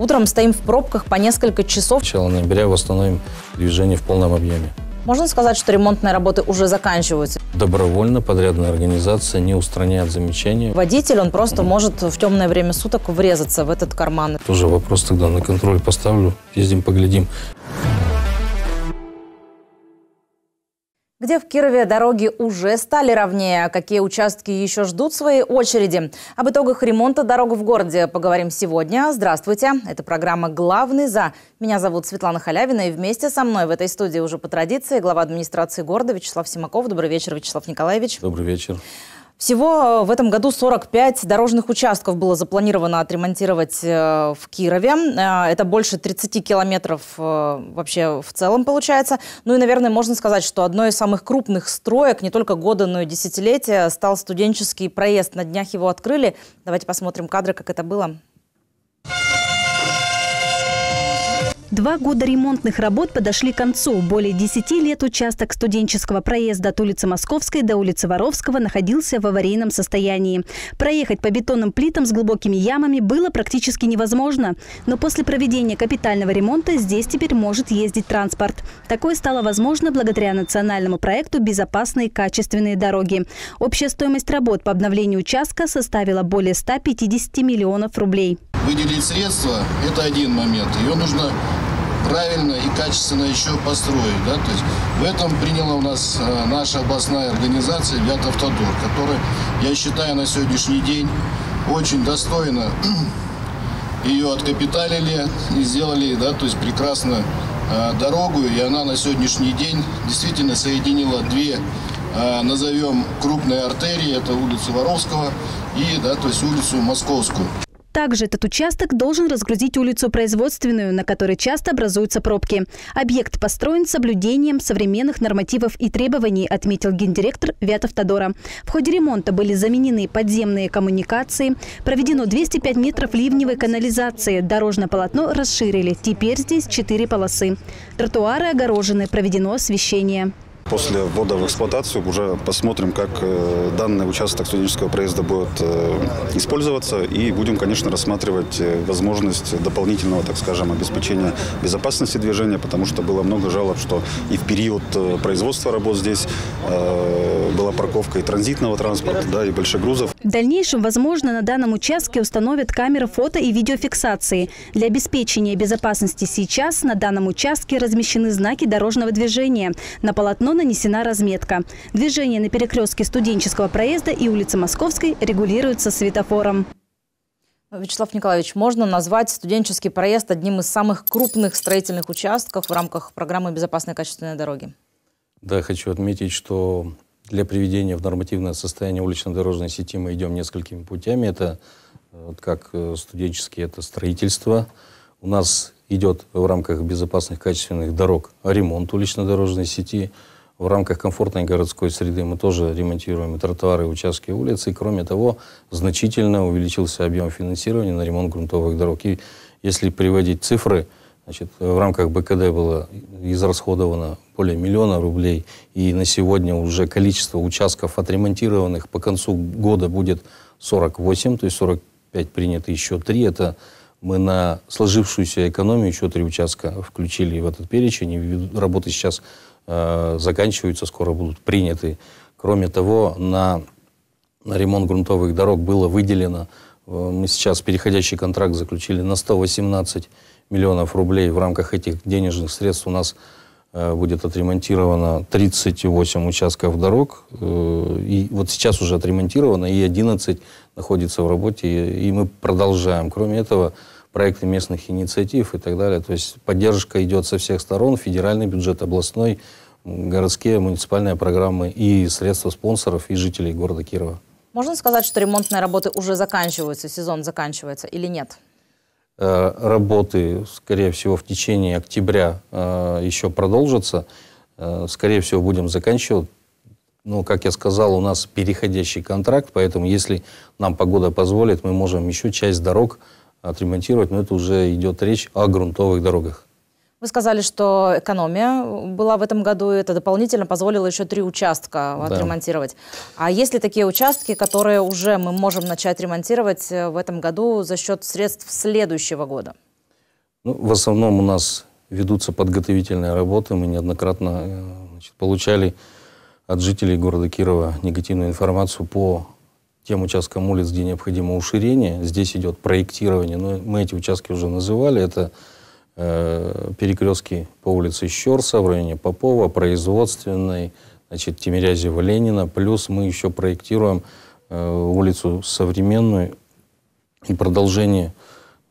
Утром стоим в пробках по несколько часов. С начала ноября восстановим движение в полном объеме. Можно сказать, что ремонтные работы уже заканчиваются? Добровольно подрядная организация не устраняет замечания. Водитель, он просто может в темное время суток врезаться в этот карман. Тоже вопрос тогда на контроль поставлю. Ездим, поглядим. Где в Кирове дороги уже стали ровнее, а какие участки еще ждут своей очереди? Об итогах ремонта дорог в городе поговорим сегодня. Здравствуйте, это программа «Главный за». Меня зовут Светлана Халявина, и вместе со мной в этой студии уже по традиции глава администрации города Вячеслав Симаков. Добрый вечер, Вячеслав Николаевич. Добрый вечер. Всего э, в этом году 45 дорожных участков было запланировано отремонтировать э, в Кирове. Э, это больше 30 километров вообще в целом получается. Ну и, наверное, можно сказать, что одной из самых крупных строек не только года, но и десятилетия стал студенческий проезд. На днях его открыли. Давайте посмотрим кадры, как это было. Два года ремонтных работ подошли к концу. Более 10 лет участок студенческого проезда от улицы Московской до улицы Воровского находился в аварийном состоянии. Проехать по бетонным плитам с глубокими ямами было практически невозможно. Но после проведения капитального ремонта здесь теперь может ездить транспорт. Такое стало возможно благодаря национальному проекту «Безопасные качественные дороги». Общая стоимость работ по обновлению участка составила более 150 миллионов рублей. Выделить средства – это один момент. Ее нужно правильно и качественно еще построить. Да? То есть в этом приняла у нас э, наша областная организация «Вятавтодор», которая, я считаю, на сегодняшний день очень достойно ее откапиталили и сделали, да, то есть прекрасно э, дорогу, и она на сегодняшний день действительно соединила две, э, назовем, крупные артерии, это улицу Воровского и, да, то есть улицу Московскую. Также этот участок должен разгрузить улицу Производственную, на которой часто образуются пробки. Объект построен соблюдением современных нормативов и требований, отметил гендиректор Вятовтодора. В ходе ремонта были заменены подземные коммуникации, проведено 205 метров ливневой канализации, дорожное полотно расширили, теперь здесь четыре полосы. Тротуары огорожены, проведено освещение после ввода в эксплуатацию уже посмотрим, как э, данный участок студенческого проезда будет э, использоваться. И будем, конечно, рассматривать э, возможность дополнительного, так скажем, обеспечения безопасности движения, потому что было много жалоб, что и в период производства работ здесь была парковка и транзитного транспорта, да, и больших грузов. В дальнейшем, возможно, на данном участке установят камеры фото и видеофиксации. Для обеспечения безопасности сейчас на данном участке размещены знаки дорожного движения. На полотно нанесена разметка. Движение на перекрестке студенческого проезда и улицы Московской регулируется светофором. Вячеслав Николаевич, можно назвать студенческий проезд одним из самых крупных строительных участков в рамках программы «Безопасные качественные дороги». Да, хочу отметить, что для приведения в нормативное состояние улично-дорожной сети мы идем несколькими путями. Это э, вот как э, студенческие, это строительство. У нас идет в рамках безопасных качественных дорог ремонт улично-дорожной сети – в рамках комфортной городской среды мы тоже ремонтируем и тротуары, и участки улиц. И, кроме того, значительно увеличился объем финансирования на ремонт грунтовых дорог. И если приводить цифры, значит, в рамках БКД было израсходовано более миллиона рублей. И на сегодня уже количество участков отремонтированных по концу года будет 48, то есть 45 принято еще 3. Это мы на сложившуюся экономию еще три участка включили в этот перечень. И работы сейчас Э, заканчиваются, скоро будут приняты. Кроме того, на, на ремонт грунтовых дорог было выделено, э, мы сейчас переходящий контракт заключили на 118 миллионов рублей. В рамках этих денежных средств у нас э, будет отремонтировано 38 участков дорог. и вот сейчас уже отремонтировано, и 11 находится в работе, и, и мы продолжаем. Кроме этого, проекты местных инициатив и так далее. То есть поддержка идет со всех сторон, федеральный бюджет, областной, городские муниципальные программы и средства спонсоров и жителей города Кирова. Можно сказать, что ремонтные работы уже заканчиваются, сезон заканчивается или нет? Э, работы, скорее всего, в течение октября э, еще продолжатся. Э, скорее всего, будем заканчивать. Но, как я сказал, у нас переходящий контракт, поэтому если нам погода позволит, мы можем еще часть дорог отремонтировать, но это уже идет речь о грунтовых дорогах. Вы сказали, что экономия была в этом году, и это дополнительно позволило еще три участка да. отремонтировать. А есть ли такие участки, которые уже мы можем начать ремонтировать э, в этом году за счет средств следующего года? Ну, в основном у нас ведутся подготовительные работы. Мы неоднократно э, значит, получали от жителей города Кирова негативную информацию по тем участкам улиц, где необходимо уширение. Здесь идет проектирование, но мы эти участки уже называли. Это Э, перекрестки по улице Щерса в районе Попова, Производственной, значит, Тимирязева, Ленина. Плюс мы еще проектируем э, улицу Современную и продолжение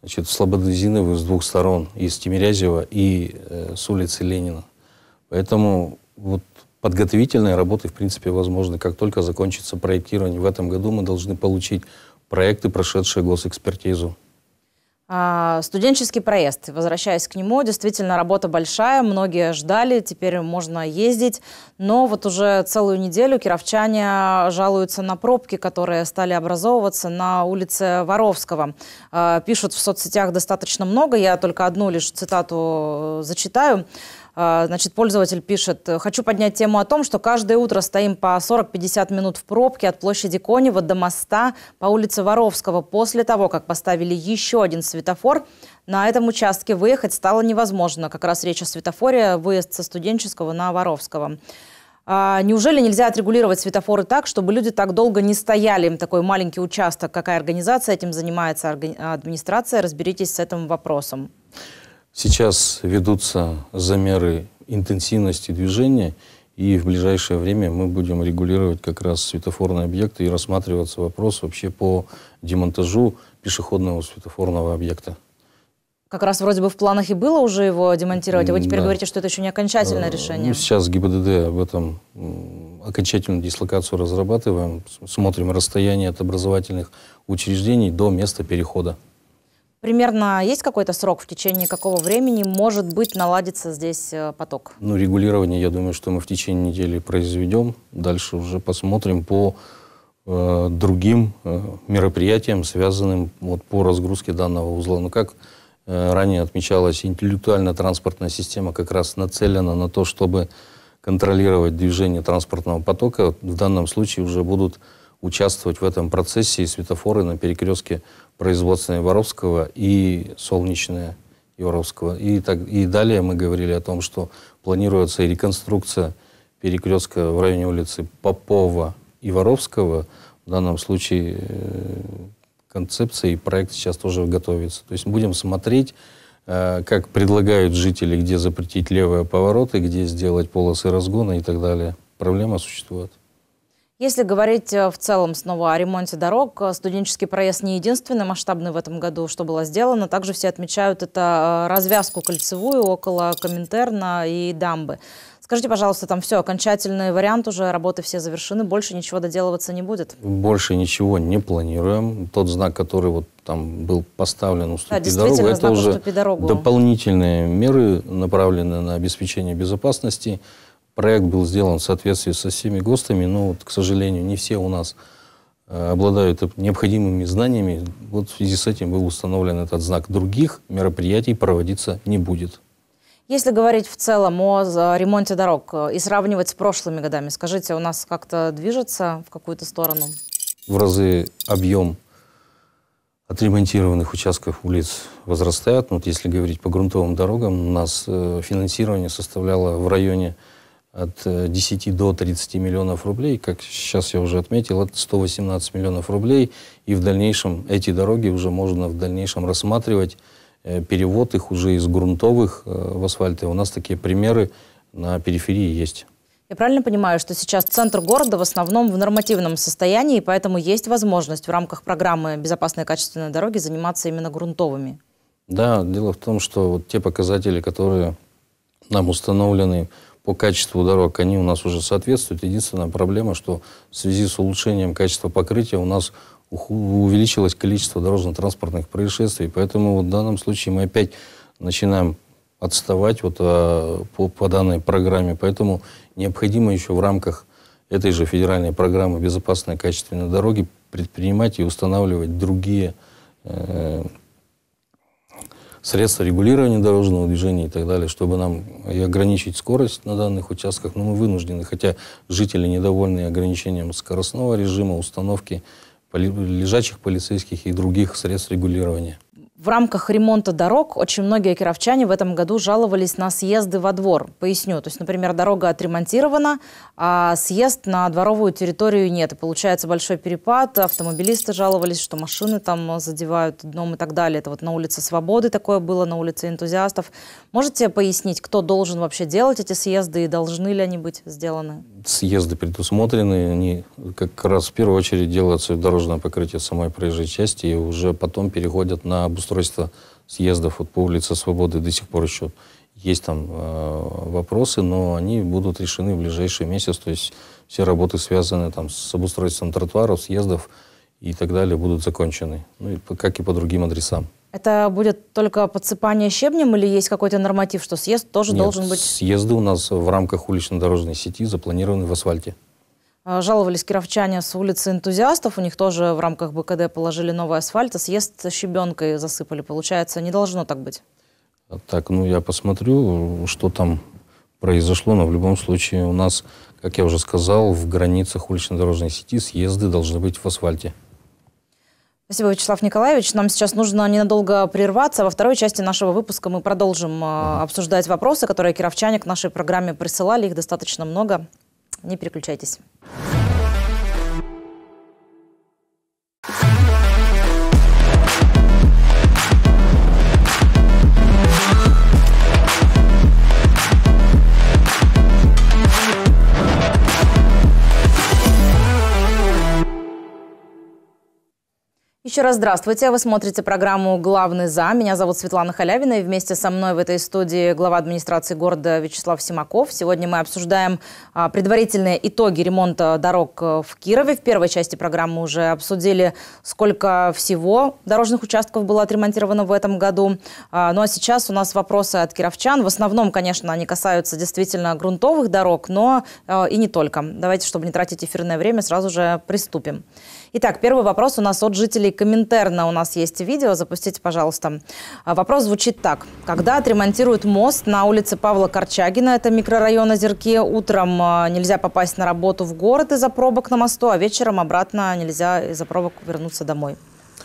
значит, Слободозиновой с двух сторон, из Тимирязева и э, с улицы Ленина. Поэтому вот подготовительные работы, в принципе, возможны. Как только закончится проектирование в этом году, мы должны получить проекты, прошедшие госэкспертизу. А, студенческий проезд, возвращаясь к нему, действительно работа большая, многие ждали, теперь можно ездить, но вот уже целую неделю кировчане жалуются на пробки, которые стали образовываться на улице Воровского. А, пишут в соцсетях достаточно много, я только одну лишь цитату э, зачитаю. А, значит, пользователь пишет, хочу поднять тему о том, что каждое утро стоим по 40-50 минут в пробке от площади Конева до моста по улице Воровского. После того, как поставили еще один светофор, на этом участке выехать стало невозможно. Как раз речь о светофоре, выезд со студенческого на Воровского. А, неужели нельзя отрегулировать светофоры так, чтобы люди так долго не стояли? такой маленький участок. Какая организация этим занимается? Администрация? Разберитесь с этим вопросом. Сейчас ведутся замеры интенсивности движения, и в ближайшее время мы будем регулировать как раз светофорные объекты и рассматриваться вопрос вообще по демонтажу пешеходного светофорного объекта. Как раз вроде бы в планах и было уже его демонтировать, а вы теперь да. говорите, что это еще не окончательное э, решение. Ну, сейчас ГИБДД об этом окончательную дислокацию разрабатываем, смотрим расстояние от образовательных учреждений до места перехода. Примерно есть какой-то срок, в течение какого времени может быть наладится здесь э, поток? Ну, регулирование, я думаю, что мы в течение недели произведем. Дальше уже посмотрим по э, другим э, мероприятиям, связанным вот, по разгрузке данного узла. Но как э, ранее отмечалось, интеллектуальная транспортная система как раз нацелена на то, чтобы контролировать движение транспортного потока. В данном случае уже будут участвовать в этом процессе и светофоры на перекрестке производственной Воровского и Солнечная Воровского. И, так, и далее мы говорили о том, что планируется и реконструкция перекрестка в районе улицы Попова и Воровского. В данном случае э, концепция и проект сейчас тоже готовится. То есть будем смотреть, э, как предлагают жители, где запретить левые повороты, где сделать полосы разгона и так далее. Проблема существует. Если говорить э, в целом снова о ремонте дорог, э, студенческий проезд не единственный масштабный в этом году, что было сделано. Также все отмечают это э, развязку кольцевую около Коминтерна и дамбы. Скажите, пожалуйста, там все, окончательный вариант уже, работы все завершены, больше ничего доделываться не будет? Больше ничего не планируем. Тот знак, который вот там был поставлен «Уступи да, дорогу», это уже дорогу. дополнительные меры, направленные на обеспечение безопасности проект был сделан в соответствии со всеми ГОСТами, но, вот, к сожалению, не все у нас э, обладают необходимыми знаниями. Вот в связи с этим был установлен этот знак. Других мероприятий проводиться не будет. Если говорить в целом о ремонте дорог э, и сравнивать с прошлыми годами, скажите, у нас как-то движется в какую-то сторону? В разы объем отремонтированных участков улиц возрастает. Вот если говорить по грунтовым дорогам, у нас э, финансирование составляло в районе от 10 э, до 30 миллионов рублей, как сейчас я уже отметил, это 118 миллионов рублей, и в дальнейшем эти дороги уже можно в дальнейшем рассматривать, э, перевод их уже из грунтовых э, в асфальты. У нас такие примеры на периферии есть. Я правильно понимаю, что сейчас центр города в основном в нормативном состоянии, и поэтому есть возможность в рамках программы «Безопасные качественные дороги» заниматься именно грунтовыми? Да, дело в том, что вот те показатели, которые нам установлены по качеству дорог, они у нас уже соответствуют. Единственная проблема, что в связи с улучшением качества покрытия у нас увеличилось количество дорожно-транспортных происшествий. Поэтому вот в данном случае мы опять начинаем отставать вот, а, по, по данной программе. Поэтому необходимо еще в рамках этой же федеральной программы безопасной качественной дороги предпринимать и устанавливать другие э, средства регулирования дорожного движения и так далее, чтобы нам и ограничить скорость на данных участках, но мы вынуждены, хотя жители недовольны ограничением скоростного режима, установки лежачих полицейских и других средств регулирования. В рамках ремонта дорог очень многие кировчане в этом году жаловались на съезды во двор. Поясню. То есть, например, дорога отремонтирована, а съезд на дворовую территорию нет. И получается большой перепад. Автомобилисты жаловались, что машины там задевают дном и так далее. Это вот на улице Свободы такое было, на улице Энтузиастов. Можете пояснить, кто должен вообще делать эти съезды и должны ли они быть сделаны? Съезды предусмотрены. Они как раз в первую очередь делаются в дорожное покрытие самой проезжей части и уже потом переходят на обустройство устройство съездов вот по улице Свободы до сих пор еще есть там э, вопросы, но они будут решены в ближайший месяц. То есть все работы, связанные там, с обустройством тротуаров, съездов и так далее, будут закончены. Ну, и, как и по другим адресам. Это будет только подсыпание щебнем или есть какой-то норматив, что съезд тоже Нет, должен быть? съезды у нас в рамках улично-дорожной сети запланированы в асфальте. А, жаловались кировчане с улицы энтузиастов. У них тоже в рамках БКД положили новый асфальт, а съезд щебенкой засыпали. Получается, не должно так быть. Так, ну я посмотрю, что там произошло, но в любом случае у нас, как я уже сказал, в границах улично-дорожной сети съезды должны быть в асфальте. Спасибо, Вячеслав Николаевич. Нам сейчас нужно ненадолго прерваться. Во второй части нашего выпуска мы продолжим а, обсуждать вопросы, которые кировчане к нашей программе присылали. Их достаточно много. Не переключайтесь. Еще раз здравствуйте. Вы смотрите программу «Главный за». Меня зовут Светлана Халявина. И вместе со мной в этой студии глава администрации города Вячеслав Симаков. Сегодня мы обсуждаем а, предварительные итоги ремонта дорог э, в Кирове. В первой части программы уже обсудили, сколько всего дорожных участков было отремонтировано в этом году. А, ну а сейчас у нас вопросы от кировчан. В основном, конечно, они касаются действительно грунтовых дорог, но э, и не только. Давайте, чтобы не тратить эфирное время, сразу же Приступим. Итак, первый вопрос у нас от жителей Коминтерна. У нас есть видео, запустите, пожалуйста. А, вопрос звучит так. Когда отремонтируют мост на улице Павла Корчагина, это микрорайон Озерки, утром а, нельзя попасть на работу в город из-за пробок на мосту, а вечером обратно нельзя из-за пробок вернуться домой.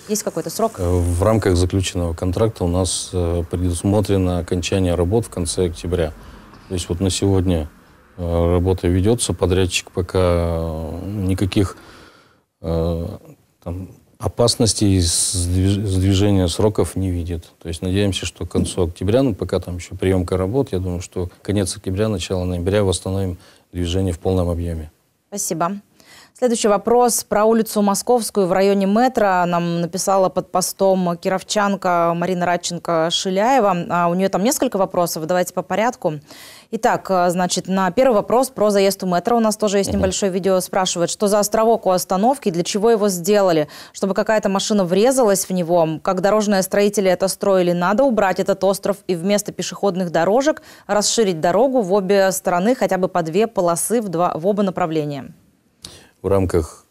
Есть какой-то срок? Э, в рамках заключенного контракта у нас э, предусмотрено окончание работ в конце октября. То есть вот на сегодня э, работа ведется, подрядчик пока никаких Э, там, опасностей сдвижения сроков не видит. То есть надеемся, что к концу октября, ну пока там еще приемка работ, я думаю, что конец октября, начало ноября восстановим движение в полном объеме. Спасибо. Следующий вопрос про улицу Московскую в районе метро. Нам написала под постом кировчанка Марина Радченко-Шиляева. А у нее там несколько вопросов, давайте по порядку. Итак, э, значит, на первый вопрос про заезд у метро у нас тоже есть небольшое видео. Спрашивает, что за островок у остановки, для чего его сделали? Чтобы какая-то машина врезалась в него? Как дорожные строители это строили? Надо убрать этот остров и вместо пешеходных дорожек расширить дорогу в обе стороны хотя бы по две полосы в, два, в оба направления. В рамках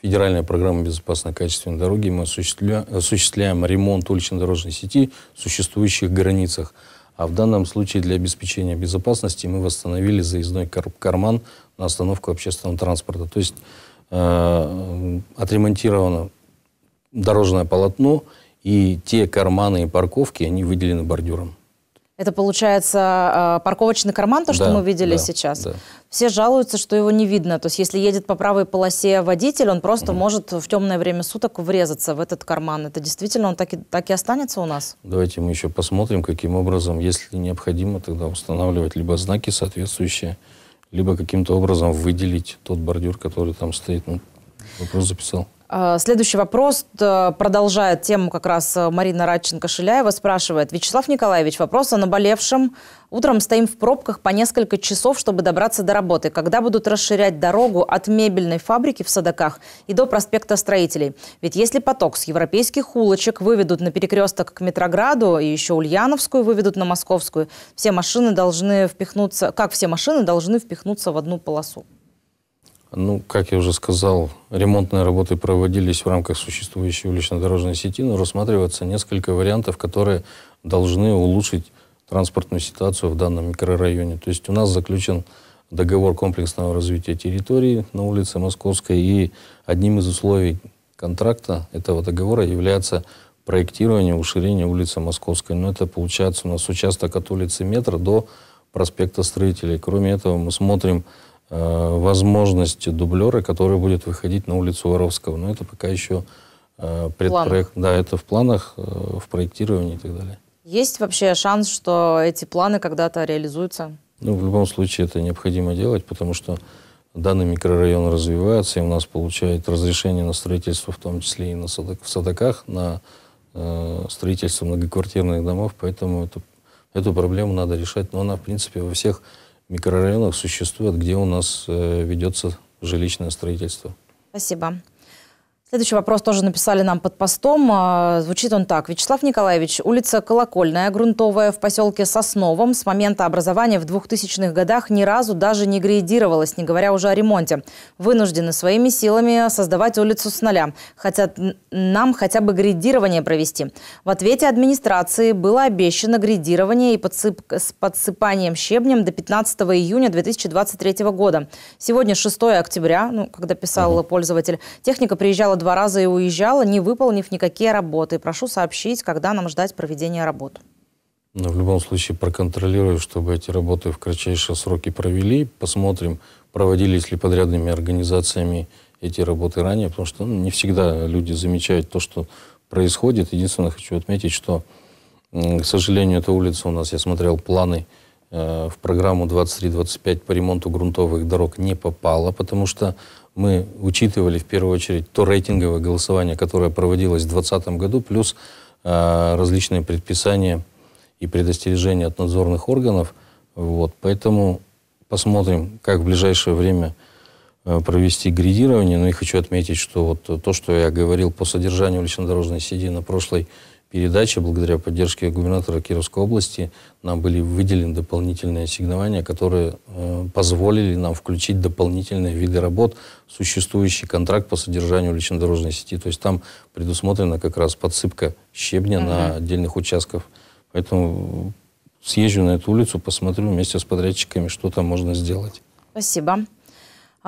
федеральной программы безопасной качественной дороги мы осуществля... осуществляем ремонт улично-дорожной сети в существующих границах. А в данном случае для обеспечения безопасности мы восстановили заездной кар карман на остановку общественного транспорта. То есть э, отремонтировано дорожное полотно, и те карманы и парковки, они выделены бордюром. Это получается э, парковочный карман, то, что да, мы видели да, сейчас. Да. Все жалуются, что его не видно. То есть, если едет по правой полосе водитель, он просто mm. может в темное время суток врезаться в этот карман. Это действительно он так и, так и останется у нас? Давайте мы еще посмотрим, каким образом, если необходимо, тогда устанавливать либо знаки соответствующие, либо каким-то образом выделить тот бордюр, который там стоит. Ну, вопрос записал. А, следующий вопрос э, продолжает тему как раз э, Марина Радченко-Шиляева. Спрашивает, Вячеслав Николаевич, вопрос о наболевшем. Утром стоим в пробках по несколько часов, чтобы добраться до работы. Когда будут расширять дорогу от мебельной фабрики в Садаках и до проспекта строителей? Ведь если поток с европейских улочек выведут на перекресток к Метрограду и еще Ульяновскую выведут на Московскую, все машины должны впихнуться... Как все машины должны впихнуться в одну полосу? Ну, как я уже сказал, ремонтные работы проводились в рамках существующей улично-дорожной сети, но рассматриваются несколько вариантов, которые должны улучшить транспортную ситуацию в данном микрорайоне. То есть у нас заключен договор комплексного развития территории на улице Московской, и одним из условий контракта этого договора является проектирование уширения улицы Московской. Но это получается у нас участок от улицы Метра до проспекта Строителей. Кроме этого, мы смотрим Э, возможности дублера, который будет выходить на улицу Воровского. Но это пока еще э, предпроект. Планах. Да, это в планах, э, в проектировании и так далее. Есть вообще шанс, что эти планы когда-то реализуются? Ну, в любом случае это необходимо делать, потому что данный микрорайон развивается, и у нас получает разрешение на строительство, в том числе и на садок, в садоках, на э, строительство многоквартирных домов, поэтому это, эту проблему надо решать. Но она, в принципе, во всех микрорайонах существует, где у нас э, ведется жилищное строительство. Спасибо. Следующий вопрос тоже написали нам под постом. А, звучит он так. Вячеслав Николаевич, улица Колокольная, Грунтовая, в поселке Сосновом с момента образования в 2000-х годах ни разу даже не грейдировалась, не говоря уже о ремонте. Вынуждены своими силами создавать улицу с нуля. Хотят нам хотя бы грейдирование провести. В ответе администрации было обещано грейдирование и подсып... с подсыпанием щебнем до 15 июня 2023 года. Сегодня 6 октября, ну, когда писал пользователь, техника приезжала два раза и уезжала, не выполнив никакие работы. Прошу сообщить, когда нам ждать проведения работ. Но ну, в любом случае проконтролирую, чтобы эти работы в кратчайшие сроки провели. Посмотрим, проводились ли подрядными организациями эти работы ранее, потому что ну, не всегда люди замечают то, что происходит. Единственное, хочу отметить, что, к сожалению, эта улица у нас, я смотрел планы, э, в программу 23-25 по ремонту грунтовых дорог не попала, потому что мы учитывали в первую очередь то рейтинговое голосование, которое проводилось в 2020 году, плюс э, различные предписания и предостережения от надзорных органов. Вот, поэтому посмотрим, как в ближайшее время а, провести гридирование. Но и хочу отметить, что вот то, что я говорил по содержанию личнодорожной сети на прошлой Передача, благодаря поддержке губернатора Кировской области, нам были выделены дополнительные ассигнования, которые э, позволили нам включить дополнительные виды работ в существующий контракт по содержанию улично-дорожной сети. То есть там предусмотрена как раз подсыпка щебня угу. на отдельных участках. Поэтому съезжу на эту улицу, посмотрю вместе с подрядчиками, что там можно сделать. Спасибо.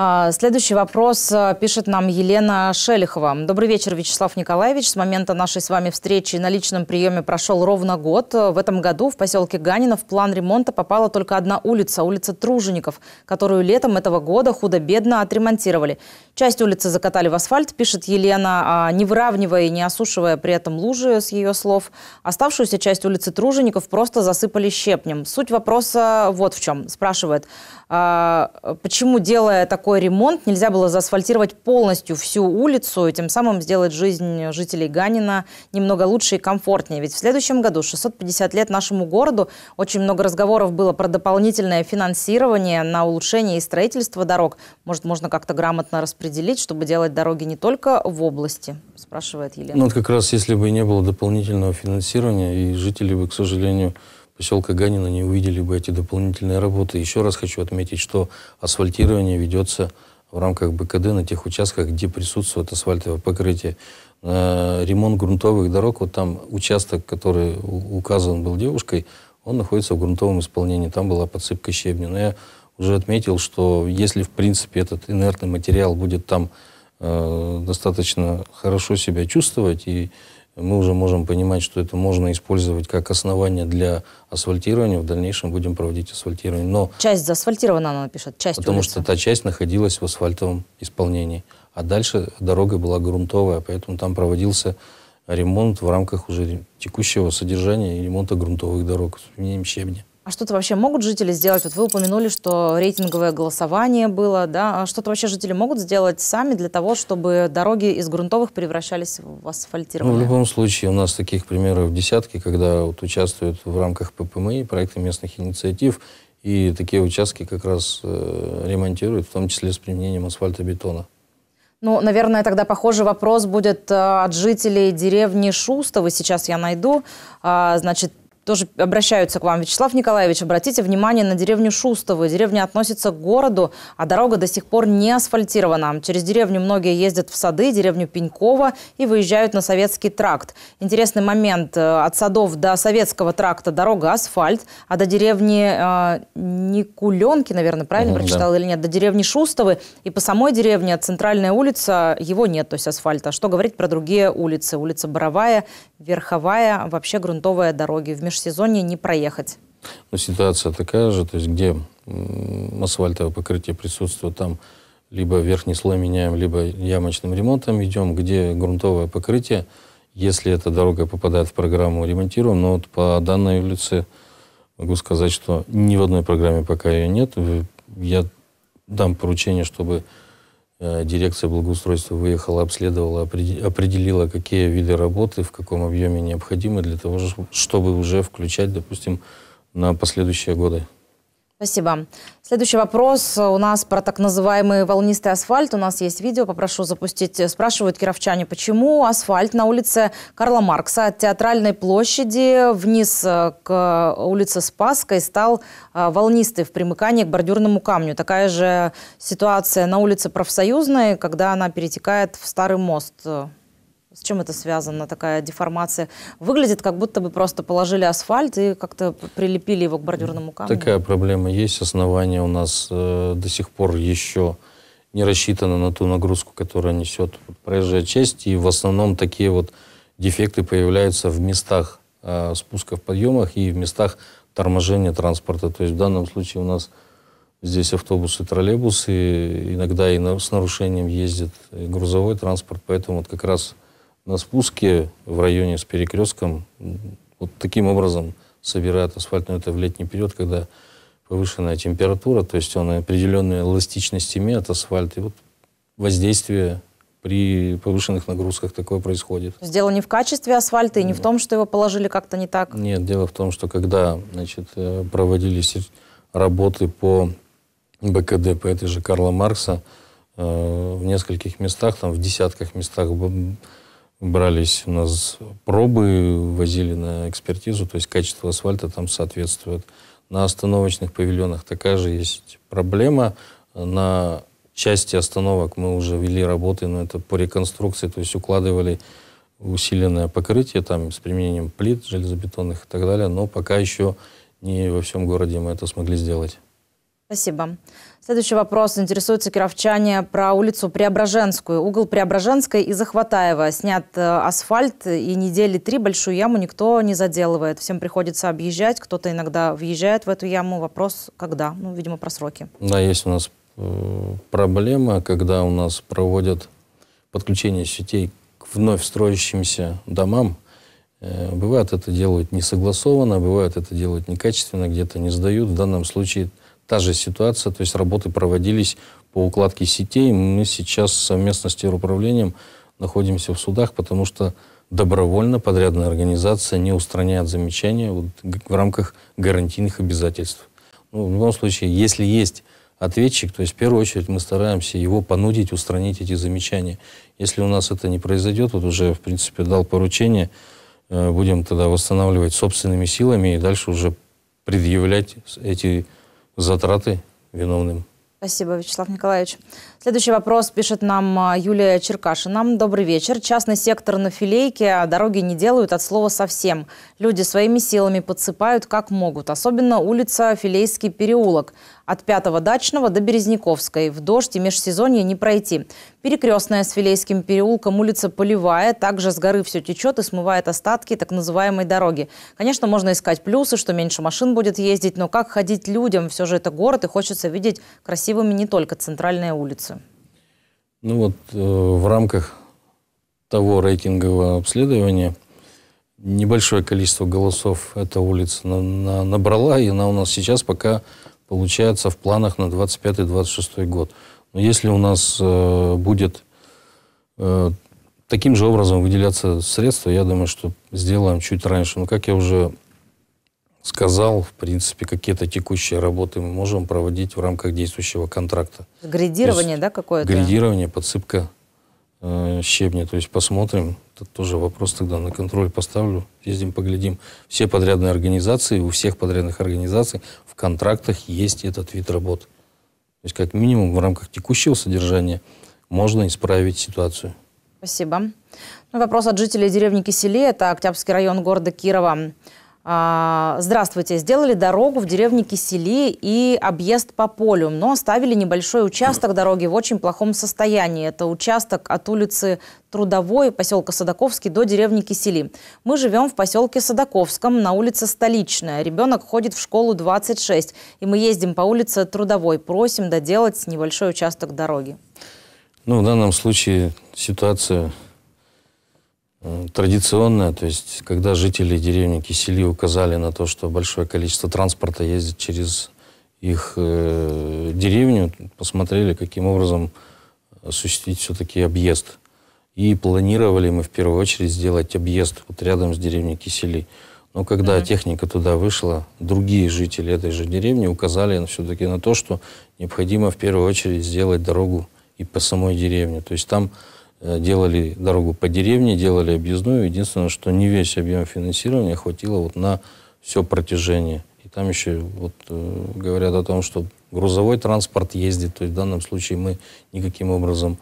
А, следующий вопрос э, пишет нам Елена Шелихова. Добрый вечер, Вячеслав Николаевич. С момента нашей с вами встречи на личном приеме прошел ровно год. Э, в этом году в поселке Ганина в план ремонта попала только одна улица, улица Тружеников, которую летом этого года худо-бедно отремонтировали. Часть улицы закатали в асфальт, пишет Елена, а, не выравнивая и не осушивая при этом лужи, с ее слов. Оставшуюся часть улицы Тружеников просто засыпали щепнем. Суть вопроса вот в чем. Спрашивает, а, почему делая такой такой ремонт. Нельзя было заасфальтировать полностью всю улицу и тем самым сделать жизнь жителей Ганина немного лучше и комфортнее. Ведь в следующем году 650 лет нашему городу. Очень много разговоров было про дополнительное финансирование на улучшение и строительство дорог. Может, можно как-то грамотно распределить, чтобы делать дороги не только в области, спрашивает Елена. Ну, вот как раз если бы не было дополнительного финансирования, и жители бы, к сожалению, поселка Ганина не увидели бы эти дополнительные работы. Еще раз хочу отметить, что асфальтирование ведется в рамках БКД на тех участках, где присутствует асфальтовое покрытие. Э, ремонт грунтовых дорог, вот там участок, который указан был девушкой, он находится в грунтовом исполнении, там была подсыпка щебня. Но я уже отметил, что если, в принципе, этот инертный материал будет там э, достаточно хорошо себя чувствовать и мы уже можем понимать, что это можно использовать как основание для асфальтирования. В дальнейшем будем проводить асфальтирование. Но часть заасфальтирована, она пишет, часть Потому улицы. что та часть находилась в асфальтовом исполнении. А дальше дорога была грунтовая, поэтому там проводился ремонт в рамках уже текущего содержания и ремонта грунтовых дорог с применением щебня. А что-то вообще могут жители сделать? Вот вы упомянули, что рейтинговое голосование было, да? А что-то вообще жители могут сделать сами для того, чтобы дороги из грунтовых превращались в асфальтированные? Ну, в любом случае, у нас таких примеров десятки, когда вот участвуют в рамках ППМИ проекты местных инициатив, и такие участки как раз э, ремонтируют, в том числе с применением асфальтобетона. Ну, наверное, тогда похожий вопрос будет э, от жителей деревни Шустовы. Сейчас я найду. А, значит, тоже обращаются к вам. Вячеслав Николаевич, обратите внимание на деревню Шустовую. Деревня относится к городу, а дорога до сих пор не асфальтирована. Через деревню многие ездят в сады, деревню Пенькова и выезжают на Советский тракт. Интересный момент. Э, от садов до Советского тракта дорога асфальт, а до деревни э, Никуленки, наверное, правильно mm, прочитала да. или нет, до деревни Шустовы. И по самой деревне, центральная улица, его нет, то есть асфальта. Что говорить про другие улицы? Улица Боровая, Верховая, вообще грунтовые дороги в межсезонье не проехать? Ну, ситуация такая же, то есть где асфальтовое покрытие присутствует, там либо верхний слой меняем, либо ямочным ремонтом идем, где грунтовое покрытие, если эта дорога попадает в программу, ремонтируем. Но вот по данной улице могу сказать, что ни в одной программе пока ее нет. Я дам поручение, чтобы Э, дирекция благоустройства выехала, обследовала, определила, какие виды работы, в каком объеме необходимы для того, чтобы уже включать, допустим, на последующие годы. Спасибо. Следующий вопрос у нас про так называемый волнистый асфальт. У нас есть видео, попрошу запустить. Спрашивают кировчане, почему асфальт на улице Карла Маркса от Театральной площади вниз э, к улице Спасской стал э, волнистый в примыкании к бордюрному камню. Такая же ситуация на улице Профсоюзной, когда она перетекает в Старый мост. С чем это связано, такая деформация? Выглядит, как будто бы просто положили асфальт и как-то прилепили его к бордюрному камню. Такая проблема есть. Основание у нас э, до сих пор еще не рассчитано на ту нагрузку, которая несет проезжая часть. И в основном такие вот дефекты появляются в местах э, спуска в подъемах и в местах торможения транспорта. То есть в данном случае у нас здесь автобусы, троллейбусы, иногда и на, с нарушением ездит э, грузовой транспорт. Поэтому вот как раз на спуске в районе с перекрестком вот таким образом собирают асфальт, но это в летний период, когда повышенная температура, то есть он определенную эластичность имеет асфальт, и вот воздействие при повышенных нагрузках такое происходит. То дело не в качестве асфальта и не да. в том, что его положили как-то не так? Нет, дело в том, что когда значит, э, проводились работы по БКД, по этой же Карла Маркса, э, в нескольких местах, там в десятках местах брались у нас пробы, возили на экспертизу, то есть качество асфальта там соответствует. На остановочных павильонах такая же есть проблема. На части остановок мы уже вели работы, но это по реконструкции, то есть укладывали усиленное покрытие там с применением плит железобетонных и так далее, но пока еще не во всем городе мы это смогли сделать. Спасибо. Следующий вопрос. интересуется кировчане про улицу Преображенскую. Угол Преображенской и Захватаева. Снят э, асфальт, и недели три большую яму никто не заделывает. Всем приходится объезжать. Кто-то иногда въезжает в эту яму. Вопрос, когда? Ну, видимо, про сроки. Да, есть у нас э, проблема, когда у нас проводят подключение сетей к вновь строящимся домам. Э, бывает это делают несогласованно, бывает это делают некачественно, где-то не сдают. В данном случае та же ситуация, то есть работы проводились по укладке сетей. Мы сейчас совместно с теруправлением находимся в судах, потому что добровольно подрядная организация не устраняет замечания вот, в рамках гарантийных обязательств. Ну, в любом случае, если есть ответчик, то есть в первую очередь мы стараемся его понудить устранить эти замечания. Если у нас это не произойдет, вот уже, в принципе, дал поручение, э, будем тогда восстанавливать собственными силами и дальше уже предъявлять эти затраты виновным. Спасибо, Вячеслав Николаевич. Следующий вопрос пишет нам а, Юлия Черкашина. Добрый вечер. Частный сектор на филейке а дороги не делают от слова совсем. Люди своими силами подсыпают как могут. Особенно улица Филейский переулок. От Пятого Дачного до Березняковской. В дождь и межсезонье не пройти. Перекрестная с Филейским переулком улица Полевая. Также с горы все течет и смывает остатки так называемой дороги. Конечно, можно искать плюсы, что меньше машин будет ездить, но как ходить людям? Все же это город и хочется видеть красивыми не только центральные улицы. Ну вот э, в рамках того рейтингового обследования небольшое количество голосов эта улица на, на, набрала, и она у нас сейчас пока получается в планах на 25-26 год. Но если у нас э, будет э, таким же образом выделяться средства, я думаю, что сделаем чуть раньше. Но, как я уже сказал, в принципе, какие-то текущие работы мы можем проводить в рамках действующего контракта. Грейдирование, да, какое-то? Грейдирование, подсыпка э, щебня. То есть посмотрим, это тоже вопрос тогда на контроль поставлю. Ездим, поглядим. Все подрядные организации, у всех подрядных организаций в контрактах есть этот вид работ. То есть как минимум в рамках текущего содержания можно исправить ситуацию. Спасибо. Ну, вопрос от жителей деревни Кисели, это Октябрьский район города Кирова. А, здравствуйте. Сделали дорогу в деревне Кисели и объезд по полю, но оставили небольшой участок дороги в очень плохом состоянии. Это участок от улицы Трудовой, поселка Садаковский до деревни Кисели. Мы живем в поселке Садаковском на улице Столичная. Ребенок ходит в школу 26, и мы ездим по улице Трудовой. Просим доделать небольшой участок дороги. Ну, в данном случае ситуация Традиционная, то есть когда жители деревни Кисели указали на то, что большое количество транспорта ездит через их э, деревню, посмотрели, каким образом э, осуществить все-таки объезд. И планировали мы в первую очередь сделать объезд вот рядом с деревней Кисели. Но когда mm-hmm. техника туда вышла, другие жители этой же деревни указали все-таки на то, что необходимо в первую очередь сделать дорогу и по самой деревне. То есть там Э, делали дорогу по деревне, делали объездную. Единственное, что не весь объем финансирования хватило вот на все протяжение. И там еще вот э, говорят о том, что грузовой транспорт ездит, то есть в данном случае мы никаким образом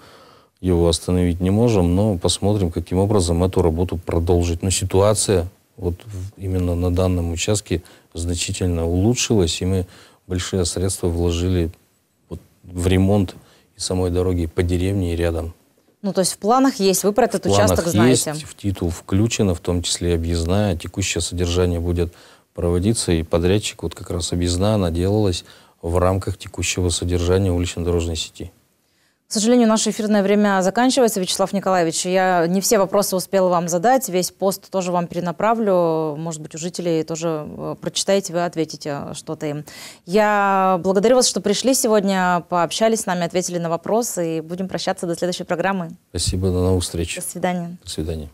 его остановить не можем, но посмотрим, каким образом эту работу продолжить. Но ситуация вот именно на данном участке значительно улучшилась, и мы большие средства вложили вот в ремонт самой дороги по деревне и рядом. Ну, то есть в планах есть, вы про этот в участок планах знаете. Есть, в титул включено, в том числе объездная, текущее содержание будет проводиться, и подрядчик, вот как раз объездная, она делалась в рамках текущего содержания улично-дорожной сети. К сожалению, наше эфирное время заканчивается, Вячеслав Николаевич. Я не все вопросы успела вам задать, весь пост тоже вам перенаправлю. Может быть, у жителей тоже э, прочитаете, вы ответите э, что-то им. Я благодарю вас, что пришли сегодня, пообщались с нами, ответили на вопросы и будем прощаться до следующей программы. Спасибо, до новых встреч. До свидания. До свидания.